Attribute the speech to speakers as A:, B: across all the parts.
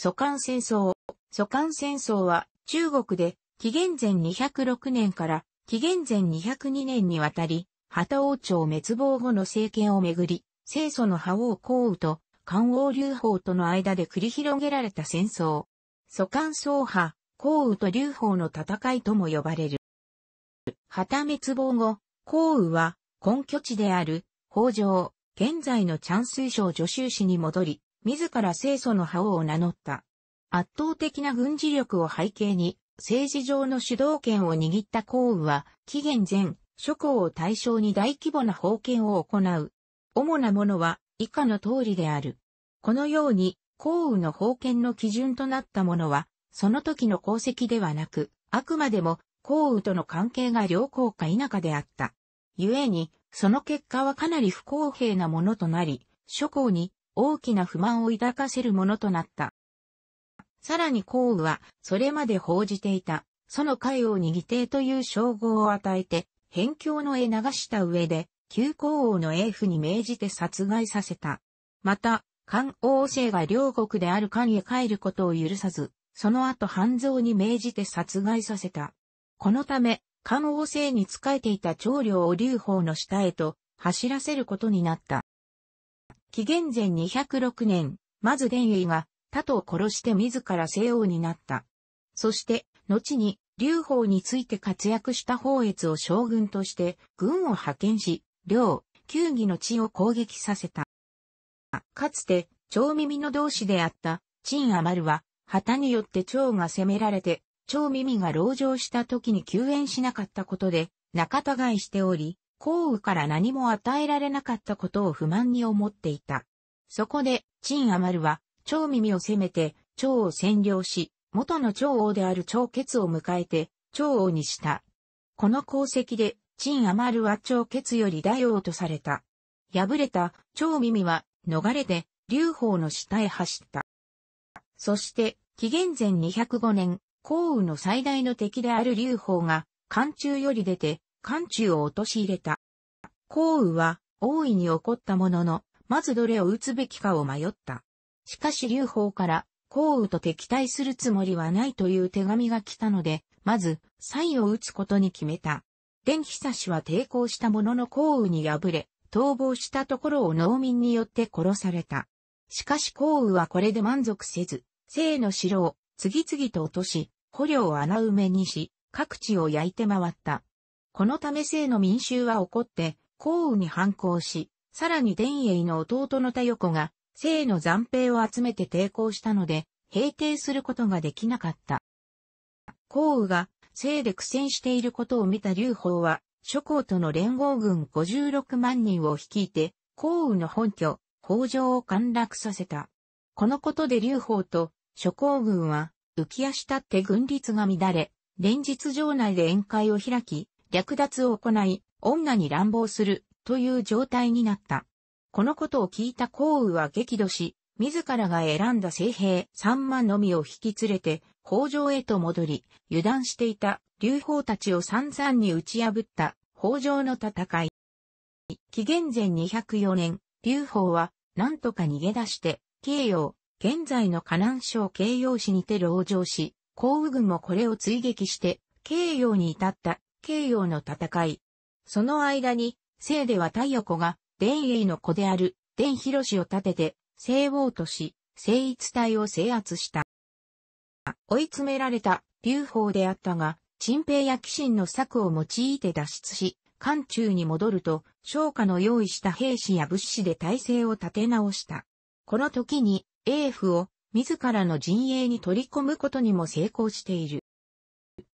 A: 蘇韓戦争。蘇韓戦争は中国で紀元前206年から紀元前202年にわたり、旗王朝滅亡後の政権をめぐり、清祖の覇王皇羽と漢王劉邦との間で繰り広げられた戦争。蘇韓総派、皇羽と劉邦の戦いとも呼ばれる。旗滅亡後、皇羽は根拠地である北条、現在のチャンス省助州市に戻り、自ら清楚の覇王を名乗った。圧倒的な軍事力を背景に、政治上の主導権を握った項羽は、紀元前、諸侯を対象に大規模な封建を行う。主なものは、以下の通りである。このように、項羽の封建の基準となったものは、その時の功績ではなく、あくまでも項羽との関係が良好か否かであった。故に、その結果はかなり不公平なものとなり、諸侯に大きな不満を抱かせるものとなった。さらに項羽は、それまで報じていた、その海王に義帝という称号を与えて、辺境の絵流した上で、旧皇王の英夫に命じて殺害させた。また、漢王政が両国である漢へ帰ることを許さず、その後半蔵に命じて殺害させた。このため、漢王政に仕えていた長領を劉邦の下へと走らせることになった。紀元前206年、まず伝位が他と殺して自ら西王になった。そして、後に、劉邦について活躍した法越を将軍として、軍を派遣し、領、球技の地を攻撃させた。かつて、蝶耳の同士であった、陳余丸は、旗によって蝶が攻められて、蝶耳が籠城した時に救援しなかったことで、仲違いしており、降雨から何も与えられなかったことを不満に思っていた。そこで、陳余マは、蝶耳を攻めて、蝶を占領し、元の蝶王である蝶結を迎えて、蝶王にした。この功績で、陳余マは蝶結より大王とされた。敗れた蝶耳は、逃れて、劉邦の下へ走った。そして、紀元前205年、項羽の最大の敵である劉邦が、漢中より出て、漢中を陥れた。項雨は大いに怒ったものの、まずどれを打つべきかを迷った。しかし劉邦から項雨と敵対するつもりはないという手紙が来たので、まず、蔡を打つことに決めた。気差しは抵抗したものの項雨に敗れ、逃亡したところを農民によって殺された。しかし項雨はこれで満足せず、生の城を次々と落とし、捕虜を穴埋めにし、各地を焼いて回った。このため姓の民衆は怒って、降雨に反抗し、さらに伝英の弟の田横が、姓の残兵を集めて抵抗したので、平定することができなかった。降雨が、姓で苦戦していることを見た劉邦は、諸侯との連合軍56万人を率いて、降雨の本拠、北条を陥落させた。このことで劉邦と諸侯軍は浮き足立って軍律が乱れ、連日城内で宴会を開き、略奪を行い、女に乱暴するという状態になった。このことを聞いた幸雨は激怒し、自らが選んだ聖兵3万のみを引き連れて、北条へと戻り、油断していた劉邦たちを散々に打ち破った北条の戦い。紀元前204年、劉邦は何とか逃げ出して、慶陽、現在の河南省慶陽市にて籠城し、幸雨軍もこれを追撃して、慶陽に至った慶陽の戦い。その間に、聖では太陽子が、伝英の子である、伝広氏を立てて、聖王とし、聖一隊を制圧した。追い詰められた、劉邦であったが、陳平や騎信の策を用いて脱出し、漢中に戻ると、昇華の用意した兵士や物資で体制を立て直した。この時に、英夫を自らの陣営に取り込むことにも成功している。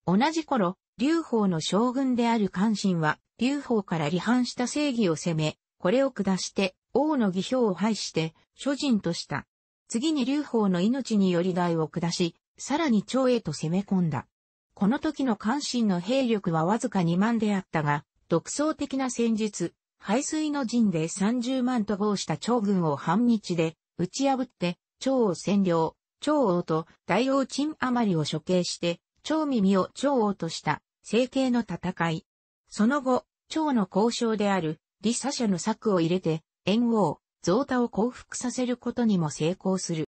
A: 同じ頃、劉邦の将軍である関心は、劉邦から離反した正義を責め、これを下して、王の義表を廃して、諸人とした。次に劉邦の命により害を下し、さらに長へと攻め込んだ。この時の関心の兵力はわずか2万であったが、独創的な戦術、排水の陣で30万と合した長軍を反日で、打ち破って、長を占領、長王と大王陳余りを処刑して、長耳を長王とした。政経の戦い。その後、趙の交渉である、李佐者の策を入れて、炎王、増太を降伏させることにも成功する。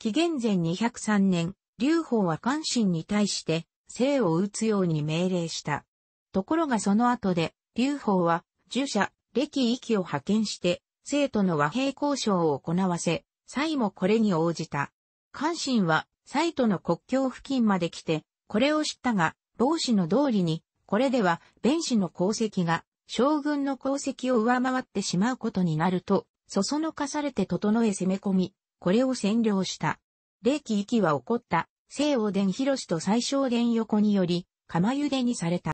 A: 紀元前203年、劉邦は関心に対して、生を打つように命令した。ところがその後で、劉邦は、従者、歴域を派遣して、生との和平交渉を行わせ、蔡もこれに応じた。関心は、蔡との国境付近まで来て、これを知ったが、老子の通りに、これでは、弁士の功績が、将軍の功績を上回ってしまうことになると、そそのかされて整え攻め込み、これを占領した。霊気域は起こった、西王伝広と最小伝横により、釜茹でにされた。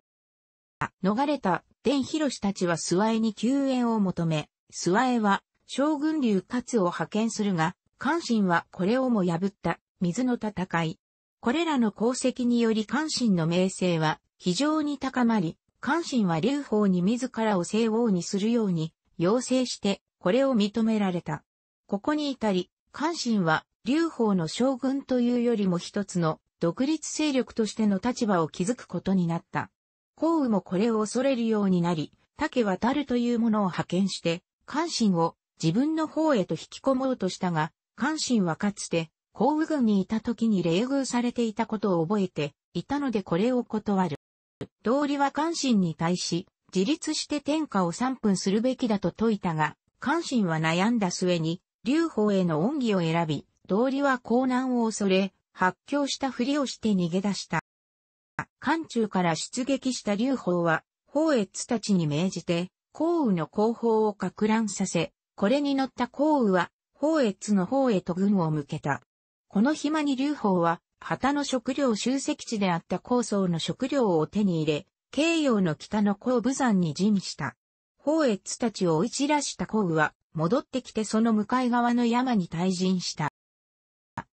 A: 逃れた伝広たちは諏訪江に救援を求め、諏訪江は将軍流勝を派遣するが、関心はこれをも破った水の戦い、これらの功績により関心の名声は非常に高まり、関心は劉邦に自らを聖王にするように要請してこれを認められた。ここに至り、関心は劉邦の将軍というよりも一つの独立勢力としての立場を築くことになった。項羽もこれを恐れるようになり、竹渡るというものを派遣して、関心を自分の方へと引き込もうとしたが、関心はかつて降雨軍にいた時に冷遇されていたことを覚えていたのでこれを断る。道理は関心に対し、自立して天下を3分するべきだと説いたが、関心は悩んだ末に、劉邦への恩義を選び、道理は高難を恐れ、発狂したふりをして逃げ出した。関中から出撃した劉邦は、宝越たちに命じて、項羽の後方を拡乱させ、これに乗った項羽は、宝越の方へと軍を向けた。この暇に劉邦は、旗の食料集積地であった高層の食料を手に入れ、慶陽の北の高武山に陣した。宝越たちを追い散らした高武は、戻ってきてその向かい側の山に退陣した。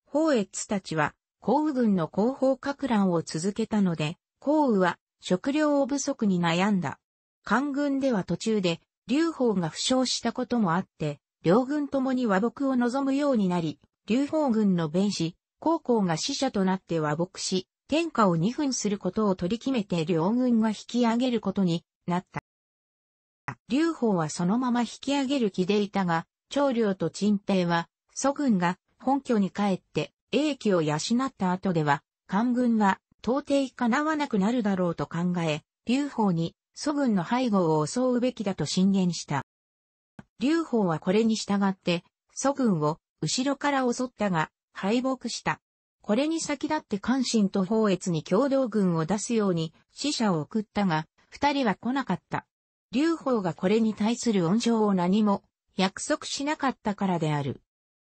A: 宝越たちは、高武軍の後方格乱を続けたので、高武は食料を不足に悩んだ。官軍では途中で、劉邦が負傷したこともあって、両軍ともに和睦を望むようになり、劉邦軍の弁士、高校が死者となって和睦し、天下を二分することを取り決めて両軍が引き上げることになった。劉邦はそのまま引き上げる気でいたが、長領と陳平は、祖軍が本拠に帰って英気を養った後では、官軍は到底叶わなくなるだろうと考え、劉邦に祖軍の背後を襲うべきだと進言した。劉邦はこれに従って、祖軍を後ろから襲ったが、敗北した。これに先立って関心と宝越に共同軍を出すように死者を送ったが、二人は来なかった。劉邦がこれに対する恩情を何も約束しなかったからである。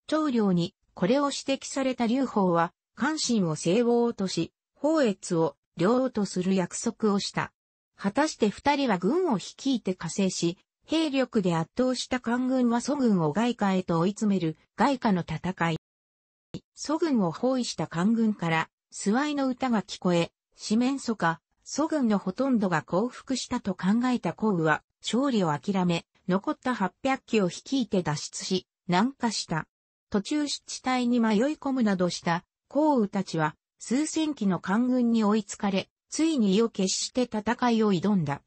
A: 長領にこれを指摘された劉邦は、関心を西王とし、宝越を領とする約束をした。果たして二人は軍を率いて加勢し、兵力で圧倒した官軍は蘇軍を外貨へと追い詰める外貨の戦い。蘇軍を包囲した官軍から、スワイの歌が聞こえ、四面楚歌、蘇軍のほとんどが降伏したと考えた項羽は、勝利を諦め、残った八百機を率いて脱出し、南下した。途中湿地帯に迷い込むなどした、項羽たちは、数千機の官軍に追いつかれ、ついに意を決して戦いを挑んだ。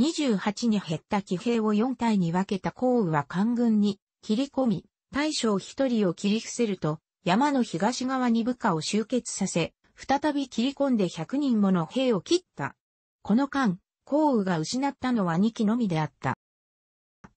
A: 28に減った騎兵を4体に分けた項羽は官軍に切り込み、大将一人を切り伏せると、山の東側に部下を集結させ、再び切り込んで100人もの兵を切った。この間、項羽が失ったのは2機のみであった。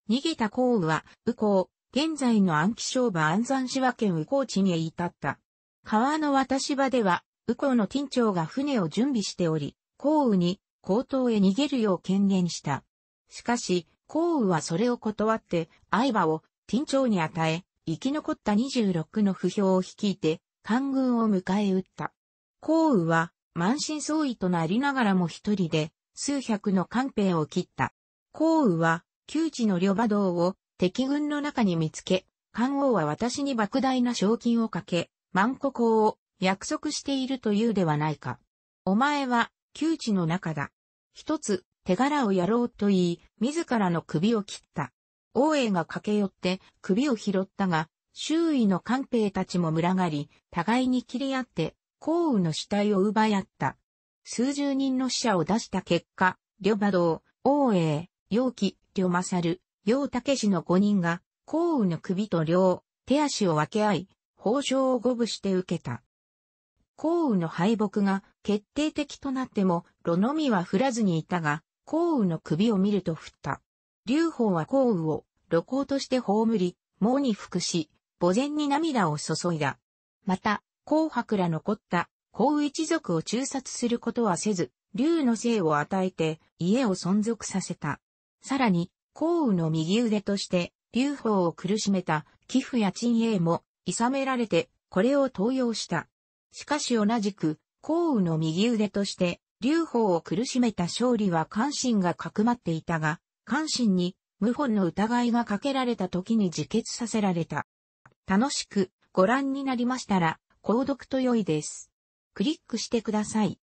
A: 逃げた項羽は、右行、現在の暗記商場安山市和県右行地に至った。川の渡し場では、右行の t 長が船を準備しており、項羽に高等へ逃げるよう権限した。しかし、項羽はそれを断って、相場を緊張に与え、生き残った26の不評を率いて、官軍を迎え撃った。項羽は、満身創痍となりながらも一人で、数百の官兵を切った。項羽は、旧知の旅馬道を敵軍の中に見つけ、官王は私に莫大な賞金をかけ、万国を約束しているというではないか。お前は窮地の中だ。一つ、手柄をやろうと言い、自らの首を切った。王英が駆け寄って首を拾ったが、周囲の官兵たちも群がり、互いに切り合って、皇雨の死体を奪い合った。数十人の死者を出した結果、呂馬道、王英、楊貴、呂勝、楊武氏の五人が、皇雨の首と両、手足を分け合い、報奨を五分して受けた。降雨の敗北が決定的となっても、炉のみは振らずにいたが、降雨の首を見ると振った。劉邦は降雨を露光として葬り、猛に服し、墓前に涙を注いだ。また、紅白ら残った幸雨一族を中殺することはせず、竜の姓を与えて家を存続させた。さらに、幸雨の右腕として、劉邦を苦しめた寄付や陳英も、諌められて、これを登用した。しかし同じく、降雨の右腕として、劉邦を苦しめた勝利は関心がかくまっていたが、関心に、謀反の疑いがかけられた時に自決させられた。楽しくご覧になりましたら、購読と良いです。クリックしてください。